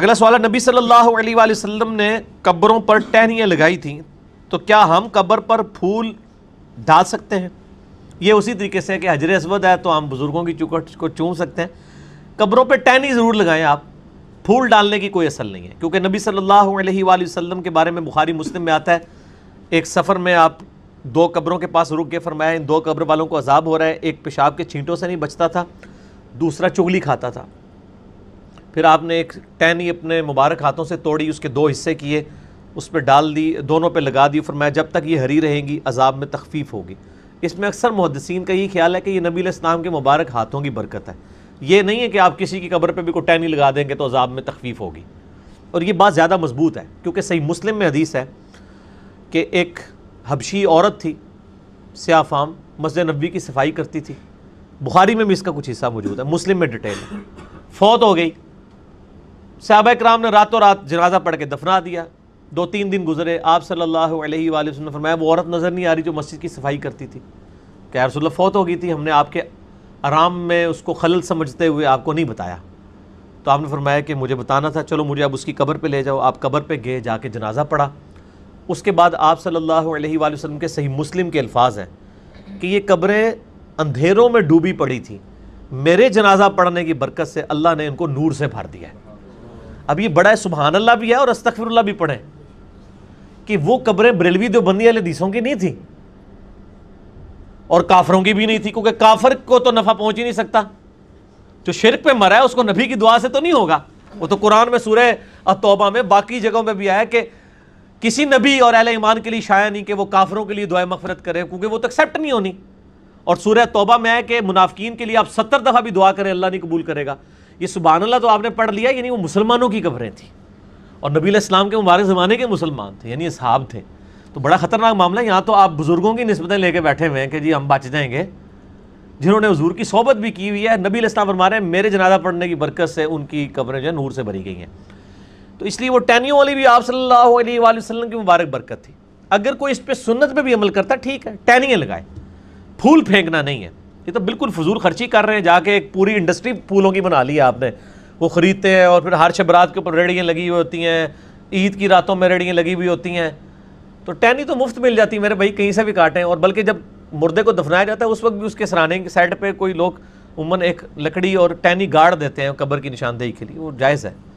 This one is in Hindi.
अगला सवाल नबी सल्लल्लाहु अलैहि वसल्लम ने कब्रों पर टहनियाँ लगाई थी तो क्या हम कब्र पर फूल डाल सकते हैं ये उसी तरीके से कि हजर असवद है तो हम बुज़ुर्गों की चुकट को चूम सकते हैं कब्रों पर टहनी ज़रूर लगाएं आप फूल डालने की कोई असल नहीं है क्योंकि नबी सल्लल्लाहु अलैहि वसल्लम के बारे में बुखारी मुस्लिम में आता है एक सफ़र में आप दो कब्रों के पास रुक के फरमाया इन दो कब्र वालों को अजाब हो रहा है एक पेशाब के छींटों से नहीं बचता था दूसरा चुगली खाता था फिर आपने एक टहनी अपने मुबारक हाथों से तोड़ी उसके दो हिस्से किए उस पर डाल दी दोनों पे लगा दी फरमाया जब तक ये हरी रहेंगी अजाब में तखफीफ होगी इसमें अक्सर मुहदसिन का ये ख्याल है कि ये नबी इस्लाम के मुबारक हाथों की बरकत है ये नहीं है कि आप किसी की कब्र पे भी कोई टहनी लगा देंगे तो अजाब में तखफीफ होगी और ये बात ज़्यादा मजबूत है क्योंकि सही मुस्लिम में हदीस है कि एक हबशी औरत थी फाम मस्जिद नबी की सफाई करती थी बुखारी में भी इसका कुछ हिस्सा मौजूद है मुस्लिम में डिटेल है फौत हो गई साहब कराम ने रातों रात जनाजा पढ़ के दफना दिया दो तीन दिन गुजरे आप सल्लल्लाहु अलैहि वसल्लम ने फरमाया वो औरत नज़र नहीं आ रही जो मस्जिद की सफाई करती थी क्या रसोल्ला फ़ौत हो गई थी हमने आपके आराम में उसको ख़ल समझते हुए आपको नहीं बताया तो आपने फरमाया कि मुझे बताना था चलो मुझे अब उसकी कबर पर ले जाओ आप कबर पर गए जाके जनाजा पढ़ा उसके बाद आप सल्लल्लाहु अलैहि के सही मुस्लिम के अल्फाज हैं कि ये कबरें अंधेरों में डूबी पड़ी थी मेरे जनाजा पढ़ने की बरकत से अल्लाह ने इनको नूर से भर दिया है अब ये बड़ा है सुबहान अल्लाह भी है और अस्तफिर भी पढ़े कि वो कब्रें बरेलवी देवबंदी वाले दीसों की नहीं थी और काफरों की भी नहीं थी क्योंकि काफर को तो नफा पहुंच ही नहीं सकता जो शिरक पे मरा है उसको नबी की दुआ से तो नहीं होगा वो तो कुरान में सूर्य तोबा में बाकी जगहों में भी आया कि किसी नबी और अहल ईमान के लिए शाया नहीं कि वो काफरों के लिए दुआ मफरत करे क्योंकि वो तो एक्सेप्ट नहीं होनी और सूर्य तोबा में आया कि मुनाफिन के लिए आप सत्तर दफ़ा भी दुआ करें अल्लाह नहीं कबूल करेगा ये सुबहानल्ला तो आपने पढ़ लिया यानी वो मुसलमानों की कब्रें थी और नबी इस्लाम के मुबारक ज़माने के मुसलमान थे यानी साहब थे तो बड़ा ख़तरनाक मामला यहाँ तो आप बुज़ुर्गों की नस्बतें लेके बैठे हुए हैं कि जी हम बच जाएंगे जिन्होंने हजूर की सोबत भी की हुई है नबी इस्लाम फरमा रहे हैं मेरे जनाजा पढ़ने की बरकत से उनकी कब्रें जो है नूर से भरी गई हैं तो इसलिए वो टैनियों वाली भी आप सल्लल्लाहु अलैहि वसल्लम की मुबारक बरकत थी अगर कोई इस पर सुन्नत पर भी अमल करता ठीक है टैनियाँ लगाए फूल फेंकना नहीं है ये तो बिल्कुल फजूल खर्ची कर रहे हैं जाके एक पूरी इंडस्ट्री फूलों की बना ली है आपने वो ख़रीदते हैं और फिर हर शबरात के ऊपर रेडियाँ लगी हुई होती हैं ईद की रातों में रेडियाँ लगी हुई होती हैं तो टहनी तो मुफ्त मिल जाती है मेरे भाई कहीं से भी काटें और बल्कि जब मुर्दे को दफनाया जाता है उस वक्त भी उसके सराहने की साइड पर कोई लोग उमन एक लकड़ी और टहनी गाड़ देते हैं कब्र की निशानदेही के लिए वो जायज़ है